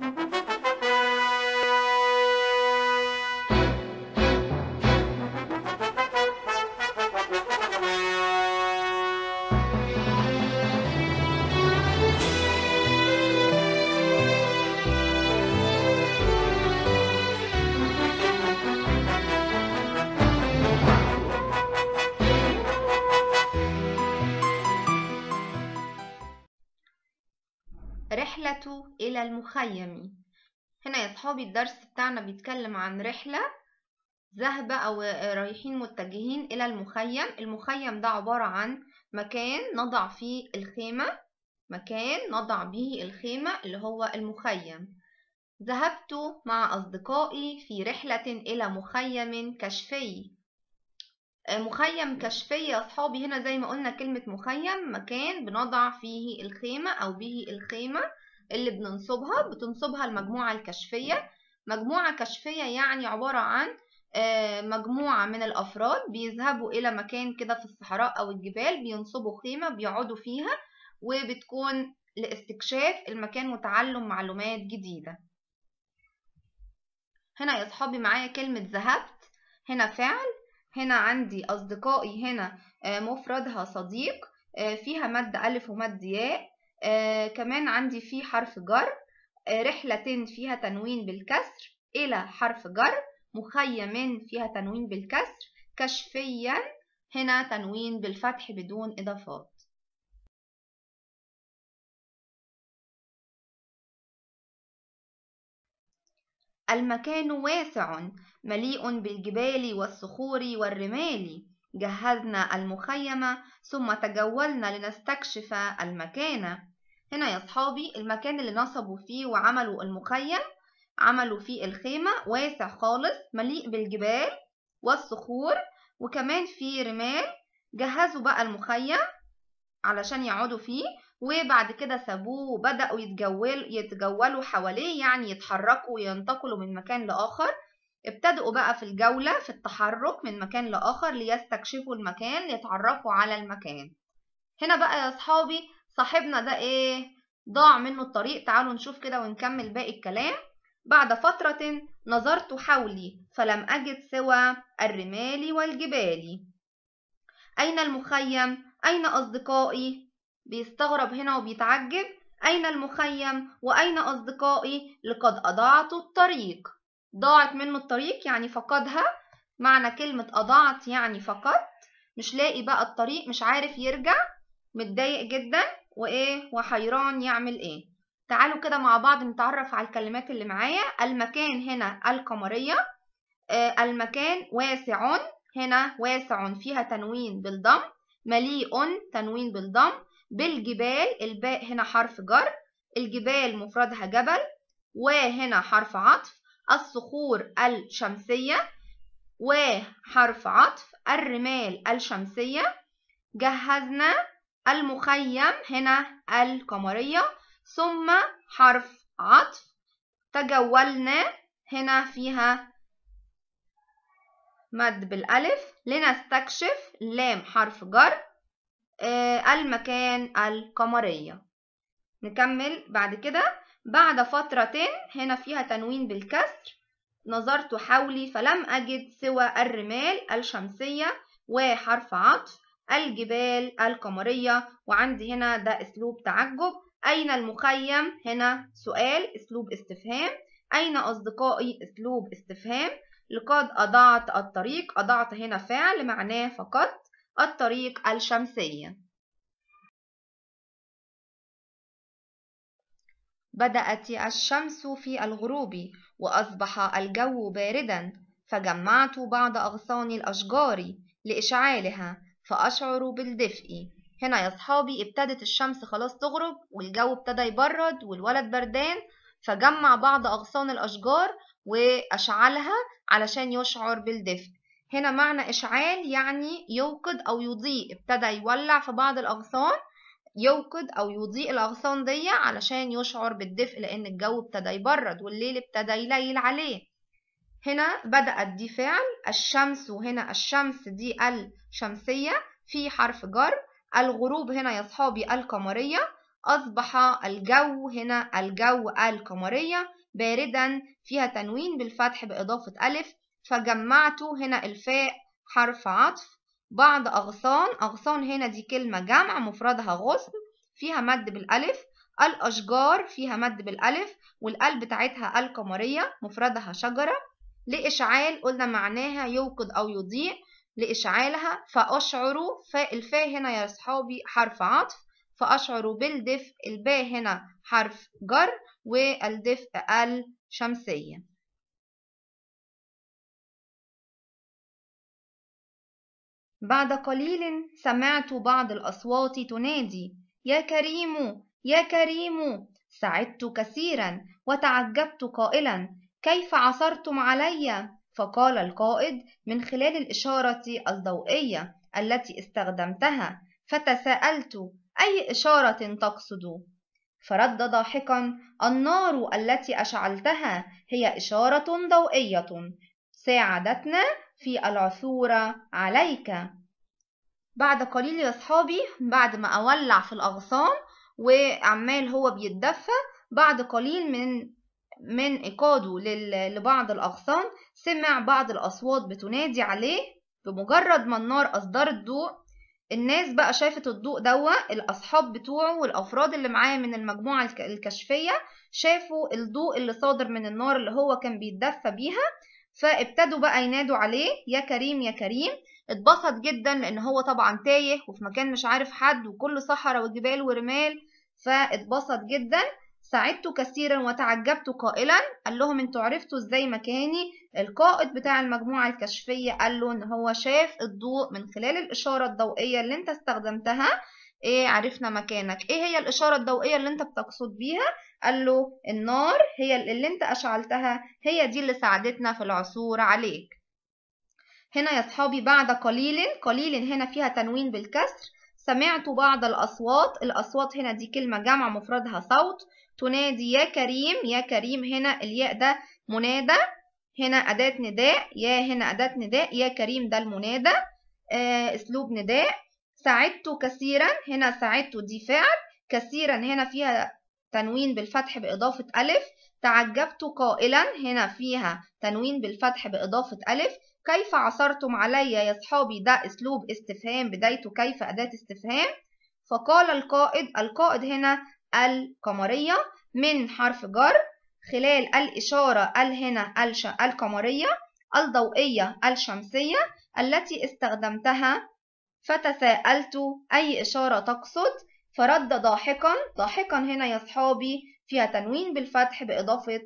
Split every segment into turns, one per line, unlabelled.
¡Gracias!
إلى المخيم هنا يا صحابي الدرس بتاعنا بيتكلم عن رحلة ذهبة أو رايحين متجهين إلى المخيم المخيم ده عبارة عن مكان نضع فيه الخيمة مكان نضع به الخيمة اللي هو المخيم ذهبت مع أصدقائي في رحلة إلى مخيم كشفي مخيم كشفي يا صحابي هنا زي ما قلنا كلمة مخيم مكان بنضع فيه الخيمة أو به الخيمة اللي بننصبها بتنصبها المجموعة الكشفية مجموعة كشفية يعني عبارة عن آه، مجموعة من الأفراد بيذهبوا إلى مكان كده في الصحراء أو الجبال بينصبوا خيمة بيقعدوا فيها وبتكون لاستكشاف المكان وتعلم معلومات جديدة هنا يا صحابي معايا كلمة ذهبت هنا فعل هنا عندي أصدقائي هنا آه، مفردها صديق آه، فيها مد ألف ومد ياء آه كمان عندي فيه حرف جر آه رحلة فيها تنوين بالكسر إلى حرف جر مخيم فيها تنوين بالكسر كشفيا هنا تنوين بالفتح بدون إضافات المكان واسع مليء بالجبال والصخور والرمال جهزنا المخيم ثم تجولنا لنستكشف المكان هنا يا صحابي المكان اللي نصبوا فيه وعملوا المخيم عملوا فيه الخيمة واسع خالص مليء بالجبال والصخور وكمان فيه رمال جهزوا بقى المخيم علشان يقعدوا فيه وبعد كده سابوه وبدأوا يتجولوا يتجولوا حواليه يعني يتحركوا وينتقلوا من مكان لآخر ابتدأوا بقى في الجولة في التحرك من مكان لآخر ليستكشفوا المكان ليتعرفوا على المكان هنا بقى يا أصحابي صاحبنا ده ايه ضاع منه الطريق تعالوا نشوف كده ونكمل باقي الكلام بعد فترة نظرت حولي فلم أجد سوى الرمال والجبال أين المخيم؟ أين أصدقائي؟ بيستغرب هنا وبيتعجب أين المخيم وأين أصدقائي لقد أضعت الطريق ضاعت منه الطريق يعني فقدها معنى كلمة أضعت يعني فقدت مش لاقي بقى الطريق مش عارف يرجع متضايق جدا وايه وحيران يعمل ايه تعالوا كده مع بعض نتعرف على الكلمات اللي معايا المكان هنا القمرية آه المكان واسع هنا واسع فيها تنوين بالضم مليء تنوين بالضم بالجبال الباء هنا حرف جر الجبال مفردها جبل وهنا حرف عطف الصخور الشمسية وحرف عطف الرمال الشمسية جهزنا المخيم هنا القمرية ثم حرف عطف تجولنا هنا فيها مد بالألف لنستكشف لام حرف جر آه، المكان القمرية نكمل بعد كده بعد فترة هنا فيها تنوين بالكسر نظرت حولي فلم أجد سوى الرمال الشمسية وحرف عطف الجبال القمرية وعندي هنا ده أسلوب تعجب أين المخيم هنا سؤال أسلوب استفهام أين أصدقائي أسلوب استفهام لقد أضعت الطريق أضعت هنا فعل معناه فقط الطريق الشمسية بدأت الشمس في الغروب وأصبح الجو باردا فجمعت بعض أغصان الأشجار لإشعالها فأشعر بالدفء هنا يا صحابي ابتدت الشمس خلاص تغرب والجو ابتدى يبرد والولد بردان فجمع بعض أغصان الأشجار وأشعلها علشان يشعر بالدفء هنا معنى إشعال يعني يوقد أو يضيء ابتدى يولع في بعض الأغصان يوقد أو يضيء الأغصان دي علشان يشعر بالدفء لأن الجو ابتدى يبرد والليل ابتدى يليل عليه هنا بدأت دي فعل الشمس وهنا الشمس دي الشمسية في حرف جر الغروب هنا يا صحابي القمرية أصبح الجو هنا الجو القمرية باردا فيها تنوين بالفتح بإضافة ألف فجمعت هنا الفاء حرف عطف بعض أغصان أغصان هنا دي كلمة جمع مفردها غصن فيها مد بالألف الأشجار فيها مد بالألف والقلب بتاعتها القمرية مفردها شجرة لإشعال قلنا معناها يوقد أو يضيء لإشعالها فأشعر فالفاء هنا يا أصحابي حرف عطف فأشعر بالدفء الباء هنا حرف جر والدفء الشمسية بعد قليل سمعت بعض الأصوات تنادي يا كريم يا كريم سعدت كثيرا وتعجبت قائلا كيف عثرتم علي فقال القائد من خلال الإشارة الضوئية التي استخدمتها فتساءلت أي إشارة تقصد فرد ضاحكا النار التي أشعلتها هي إشارة ضوئية ساعدتنا في العثور عليك بعد قليل يا أصحابي بعد ما أولع في الأغصان وعمال هو بيتدفى بعد قليل من من إيقاده لبعض الأغصان سمع بعض الأصوات بتنادي عليه بمجرد ما النار أصدرت ضوء الناس بقى شافت الضوء دوا الأصحاب بتوعه والأفراد اللي معاه من المجموعة الكشفية شافوا الضوء اللي صادر من النار اللي هو كان بيتدفى بيها فابتدوا بقى ينادوا عليه يا كريم يا كريم اتبسط جدا لأن هو طبعا تايه وفي مكان مش عارف حد وكل صحراء وجبال ورمال فاتبسط جدا سعدت كثيرا وتعجبت قائلا قال لهم انتوا عرفتوا ازاي مكاني القائد بتاع المجموعة الكشفية قال له ان هو شاف الضوء من خلال الاشارة الضوئية اللي انت استخدمتها ايه عرفنا مكانك ايه هي الاشارة الضوئية اللي انت بتقصد بيها قال له النار هي اللي انت اشعلتها هي دي اللي ساعدتنا في العثور عليك هنا يا صحابي بعد قليل قليل هنا فيها تنوين بالكسر سمعت بعض الأصوات الأصوات هنا دي كلمة جمع مفردها صوت تنادي يا كريم يا كريم هنا الياء ده منادى هنا أداة نداء يا هنا أداة نداء يا كريم ده المنادى آه أسلوب نداء ساعدت كثيرا هنا ساعدت دي فعل كثيرا هنا فيها تنوين بالفتح بإضافة ألف تعجبت قائلا هنا فيها تنوين بالفتح بإضافة ألف كيف عثرتم علي يا صحابي ده أسلوب استفهام بدايته كيف أداة استفهام فقال القائد القائد هنا القمرية من حرف جر خلال الإشارة ال هنا القمرية الضوئية الشمسية التي استخدمتها فتساءلت أي إشارة تقصد فرد ضاحكا ضاحكا هنا يا صحابي فيها تنوين بالفتح بإضافة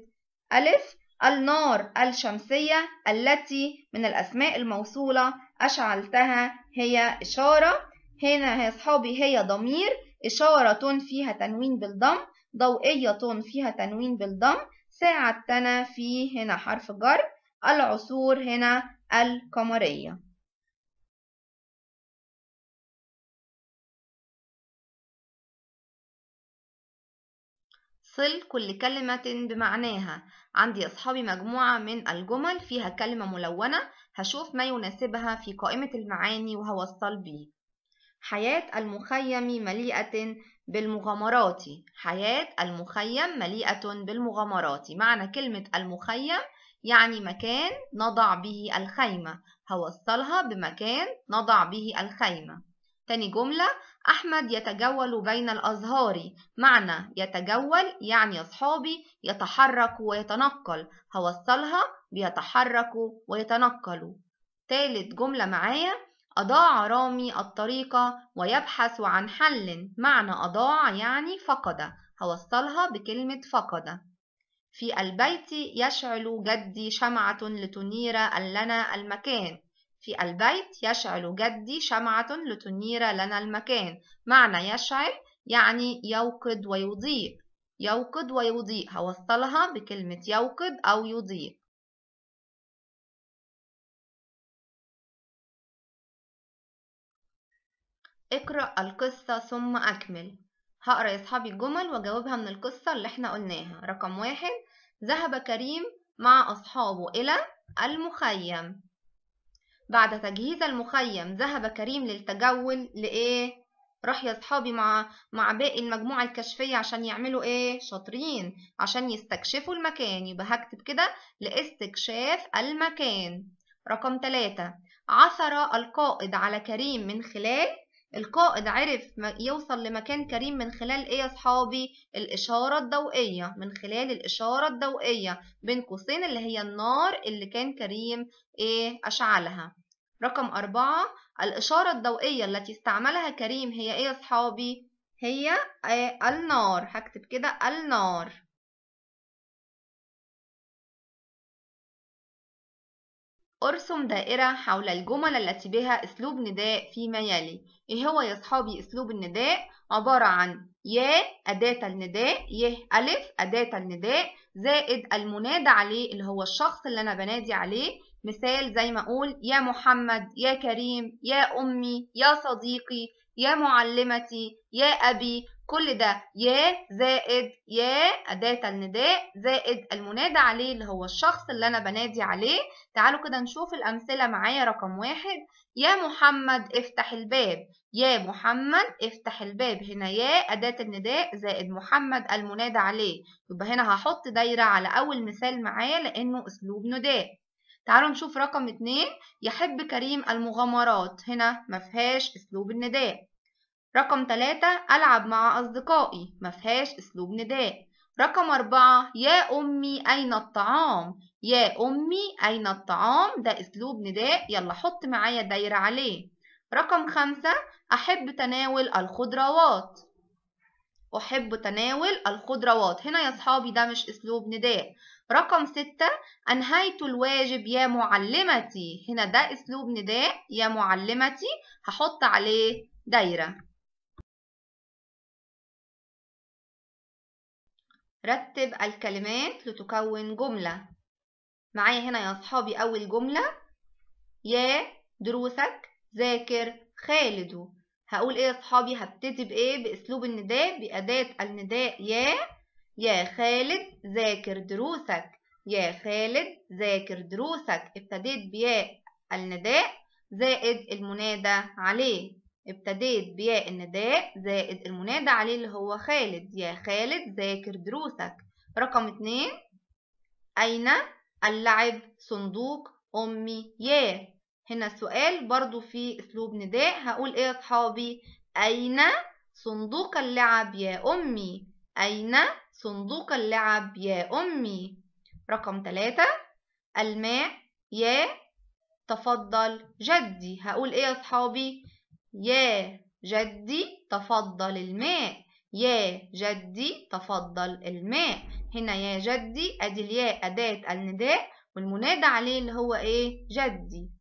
ألف النار الشمسية التي من الأسماء الموصولة أشعلتها هي إشارة هنا يا صحابي هي ضمير إشارة فيها تنوين بالضم ضوئية فيها تنوين بالضم ساعة تنا في هنا حرف جر العصور هنا القمرية صل كل كلمة بمعناها عندي أصحابي مجموعة من الجمل فيها كلمة ملونة هشوف ما يناسبها في قائمة المعاني وهوصل بيه حياة المخيم مليئة بالمغامرات حياة المخيم مليئة بالمغامرات معنى كلمة المخيم يعني مكان نضع به الخيمة هوصلها بمكان نضع به الخيمة تاني جملة أحمد يتجول بين الأزهار معنى يتجول يعني أصحابي يتحرك ويتنقل هوصلها بيتحرك ويتنقل تالت جملة معايا أضاع رامي الطريقة ويبحث عن حل معنى أضاع يعني فقد هوصلها بكلمة فقد في البيت يشعل جدي شمعة لتنير لنا المكان في البيت يشعل جدي شمعة لتنير لنا المكان معنى يشعل يعني يوقد ويضيء يوقد ويضيء هوصلها بكلمة يوقد أو يضيء اقرأ القصة ثم أكمل هقرأ يا صحابي الجمل وأجاوبها من القصة اللي احنا قلناها رقم واحد ذهب كريم مع أصحابه إلى المخيم بعد تجهيز المخيم ذهب كريم للتجول لإيه؟ راح يا صحابي مع مع باقي المجموعة الكشفية عشان يعملوا ايه شاطرين عشان يستكشفوا المكان يبقى هكتب كده لاستكشاف المكان رقم ثلاثة عثر القائد على كريم من خلال القائد عرف يوصل لمكان كريم من خلال ايه يا اصحابي الاشاره الضوئيه من خلال الاشاره الضوئيه بين قوسين اللي هي النار اللي كان كريم ايه اشعلها رقم أربعة الإشارة الضوئية التي استعملها كريم هي إيه يا أصحابي؟ هي إيه النار هكتب كده النار ارسم دائرة حول الجمل التي بها أسلوب نداء فيما يلي إيه هو يا أصحابي أسلوب النداء عبارة عن يا أداة النداء ي ألف أداة النداء زائد المنادى عليه اللي هو الشخص اللي أنا بنادي عليه مثال زي ما أقول يا محمد يا كريم يا أمي يا صديقي يا معلمتي يا أبي كل ده يا زائد يا أداة النداء زائد المنادى عليه اللي هو الشخص اللي أنا بنادي عليه تعالوا كده نشوف الأمثلة معايا رقم واحد يا محمد افتح الباب يا محمد افتح الباب هنا يا أداة النداء زائد محمد المنادى عليه يبقى هنا هحط دايرة على أول مثال معايا لأنه أسلوب نداء تعالوا نشوف رقم اتنين يحب كريم المغامرات هنا مفهاش أسلوب النداء رقم تلاتة ألعب مع أصدقائي مفهاش أسلوب نداء رقم أربعة يا أمي أين الطعام يا أمي أين الطعام ده أسلوب نداء يلا حط معايا دايرة عليه رقم خمسة أحب تناول الخضروات أحب تناول الخضروات هنا يا صحابي ده مش أسلوب نداء رقم ستة أنهيت الواجب يا معلمتي هنا ده أسلوب نداء يا معلمتي هحط عليه دايرة رتب الكلمات لتكون جملة معايا هنا يا أصحابي أول جملة يا دروسك ذاكر خالد هقول إيه يا أصحابي هبتدي بإيه بأسلوب النداء بأداة النداء يا يا خالد ذاكر دروسك يا خالد ذاكر دروسك ابتديت بياء النداء زائد المنادى عليه ابتديت بياء النداء زائد المنادى عليه اللي هو خالد يا خالد ذاكر دروسك رقم اتنين أين اللعب صندوق أمي يا هنا السؤال برضو في أسلوب نداء هقول إيه يا أصحابي أين صندوق اللعب يا أمي أين صندوق اللعب يا أمي رقم ثلاثة الماء يا تفضل جدي هقول إيه يا أصحابي يا جدي تفضل الماء يا جدي تفضل الماء هنا يا جدي ادي الياء اداه النداء والمنادى عليه اللي هو ايه جدي